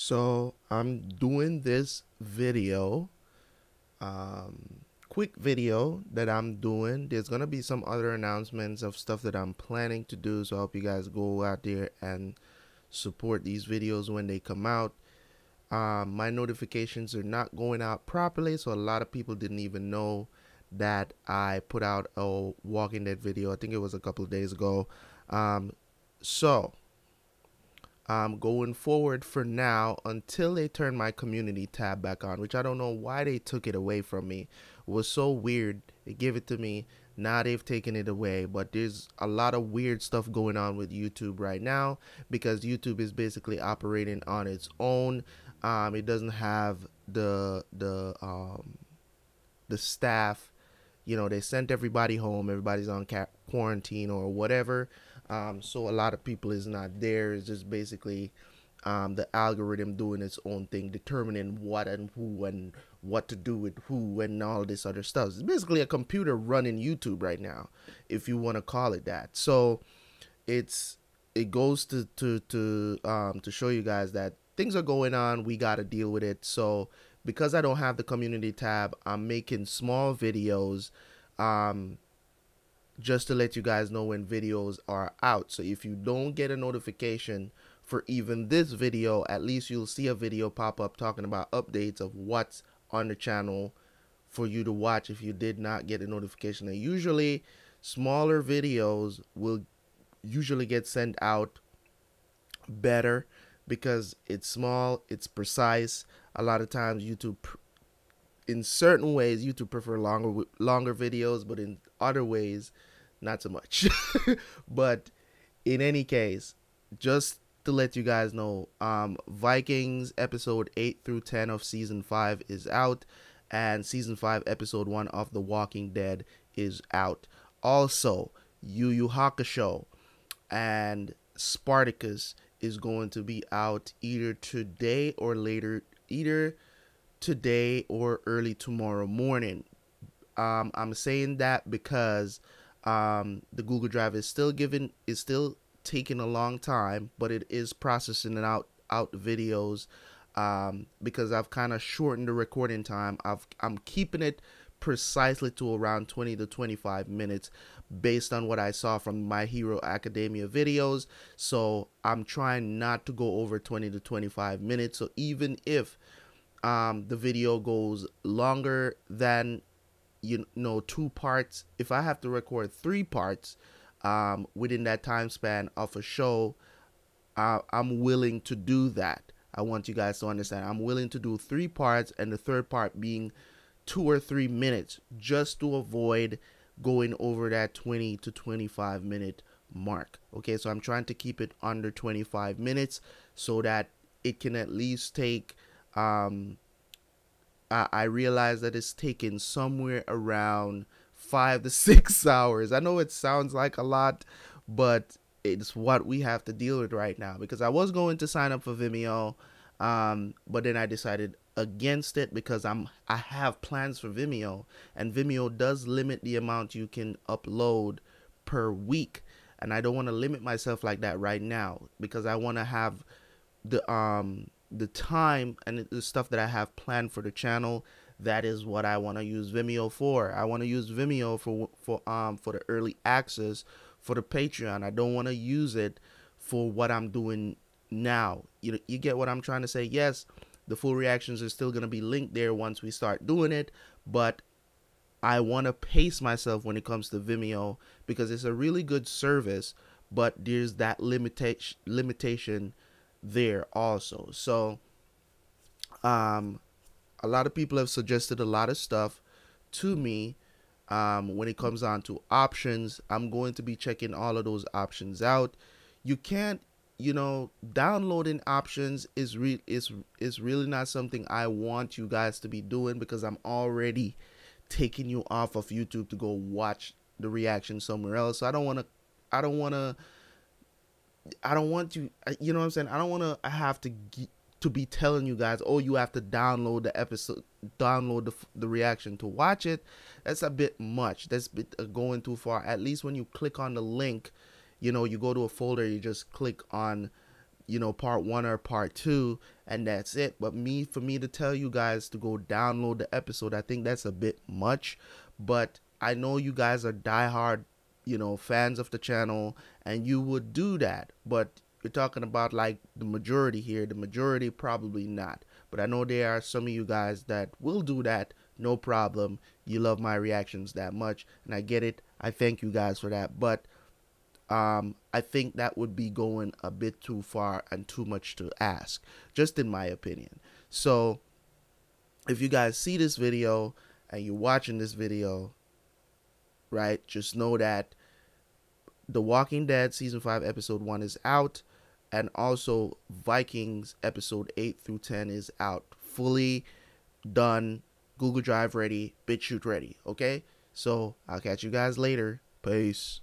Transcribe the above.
So I'm doing this video, um, quick video that I'm doing. There's going to be some other announcements of stuff that I'm planning to do. So I hope you guys go out there and support these videos when they come out. Uh, my notifications are not going out properly. So a lot of people didn't even know that I put out a Walking Dead video. I think it was a couple of days ago. Um, so um, going forward for now until they turn my community tab back on, which I don't know why they took it away from me. It was so weird. They it to me. Now they've taken it away, but there's a lot of weird stuff going on with YouTube right now because YouTube is basically operating on its own. Um, it doesn't have the the um, the staff. You know, they sent everybody home. Everybody's on quarantine or whatever. Um, so a lot of people is not there. It's just basically um, the algorithm doing its own thing, determining what and who and what to do with who and all this other stuff. It's basically a computer running YouTube right now, if you want to call it that. So it's it goes to to to um, to show you guys that things are going on. We got to deal with it. So because I don't have the community tab, I'm making small videos. Um, just to let you guys know when videos are out. So if you don't get a notification for even this video, at least you'll see a video pop up talking about updates of what's on the channel for you to watch if you did not get a notification. And usually smaller videos will usually get sent out better because it's small, it's precise. A lot of times YouTube in certain ways YouTube prefer longer longer videos, but in other ways, not so much. but in any case, just to let you guys know, um, Vikings episode eight through ten of season five is out, and season five episode one of The Walking Dead is out. Also, Yu Yu Hakusho and Spartacus is going to be out either today or later, either today or early tomorrow morning. Um, I'm saying that because um, the Google Drive is still giving is still taking a long time, but it is processing out out videos um, because I've kind of shortened the recording time. I've I'm keeping it precisely to around 20 to 25 minutes based on what I saw from My Hero Academia videos. So I'm trying not to go over 20 to 25 minutes. So even if um, the video goes longer than you know two parts. If I have to record three parts um, within that time span of a show, uh, I'm willing to do that. I want you guys to understand. I'm willing to do three parts, and the third part being two or three minutes, just to avoid going over that 20 to 25 minute mark. Okay, so I'm trying to keep it under 25 minutes so that it can at least take um, I, I realize that it's taken somewhere around five to six hours. I know it sounds like a lot, but it's what we have to deal with right now because I was going to sign up for Vimeo, um, but then I decided against it because I'm I have plans for Vimeo and Vimeo does limit the amount you can upload per week and I don't want to limit myself like that right now because I want to have the um the time and the stuff that I have planned for the channel, that is what I want to use Vimeo for. I want to use Vimeo for for um for the early access for the Patreon. I don't want to use it for what I'm doing now. You you get what I'm trying to say? Yes, the full reactions are still going to be linked there once we start doing it, but I want to pace myself when it comes to Vimeo because it's a really good service, but there's that limitation limitation there also. So, um, a lot of people have suggested a lot of stuff to me. Um, when it comes on to options, I'm going to be checking all of those options out. You can't, you know, downloading options is re is is really not something I want you guys to be doing because I'm already taking you off of YouTube to go watch the reaction somewhere else. So I don't want to, I don't want to I don't want you. You know what I'm saying? I don't want to have to to be telling you guys, oh, you have to download the episode, download the, the reaction to watch it. That's a bit much. That's bit, uh, going too far. At least when you click on the link, you know, you go to a folder, you just click on, you know, part one or part two, and that's it. But me, for me to tell you guys to go download the episode, I think that's a bit much. But I know you guys are diehard you know, fans of the channel, and you would do that. But you're talking about like the majority here, the majority probably not. But I know there are some of you guys that will do that, no problem. You love my reactions that much, and I get it. I thank you guys for that. But um, I think that would be going a bit too far and too much to ask, just in my opinion. So if you guys see this video and you're watching this video, right, just know that the Walking Dead season five episode one is out, and also Vikings episode eight through ten is out fully done. Google Drive ready, BitChute ready. Okay, so I'll catch you guys later. Peace.